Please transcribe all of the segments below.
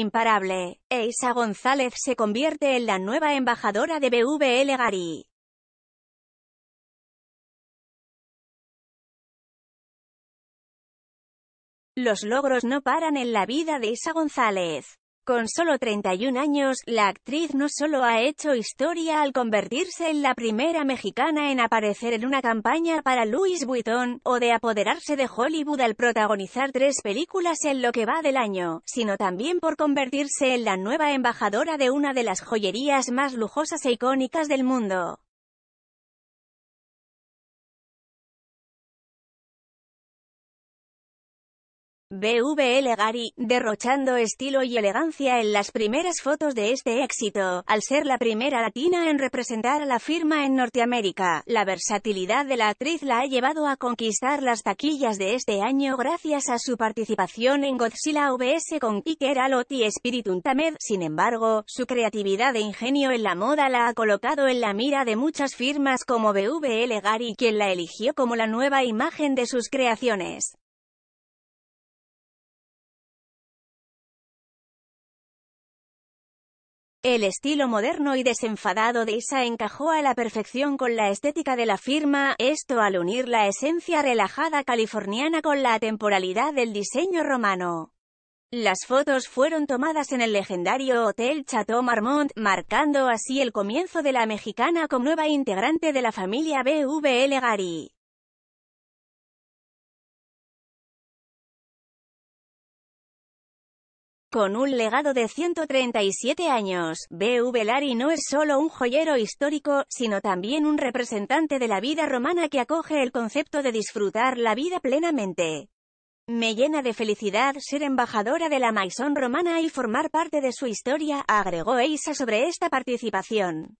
Imparable, Eisa González se convierte en la nueva embajadora de BVL Gary. Los logros no paran en la vida de Isa González. Con solo 31 años, la actriz no solo ha hecho historia al convertirse en la primera mexicana en aparecer en una campaña para Louis Vuitton, o de apoderarse de Hollywood al protagonizar tres películas en lo que va del año, sino también por convertirse en la nueva embajadora de una de las joyerías más lujosas e icónicas del mundo. BVL Gary, derrochando estilo y elegancia en las primeras fotos de este éxito, al ser la primera latina en representar a la firma en Norteamérica. La versatilidad de la actriz la ha llevado a conquistar las taquillas de este año gracias a su participación en Godzilla VS con Iker Alot y Spirit Tamed. Sin embargo, su creatividad e ingenio en la moda la ha colocado en la mira de muchas firmas como BVL Gary, quien la eligió como la nueva imagen de sus creaciones. El estilo moderno y desenfadado de Isa encajó a la perfección con la estética de la firma, esto al unir la esencia relajada californiana con la temporalidad del diseño romano. Las fotos fueron tomadas en el legendario Hotel Chateau Marmont, marcando así el comienzo de la mexicana como nueva integrante de la familia BVL Gary. Con un legado de 137 años, B.V. Lari no es solo un joyero histórico, sino también un representante de la vida romana que acoge el concepto de disfrutar la vida plenamente. Me llena de felicidad ser embajadora de la Maison Romana y formar parte de su historia, agregó Eisa sobre esta participación.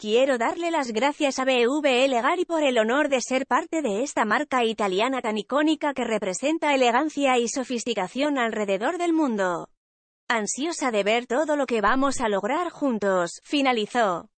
Quiero darle las gracias a BVL Gari por el honor de ser parte de esta marca italiana tan icónica que representa elegancia y sofisticación alrededor del mundo. Ansiosa de ver todo lo que vamos a lograr juntos, finalizó.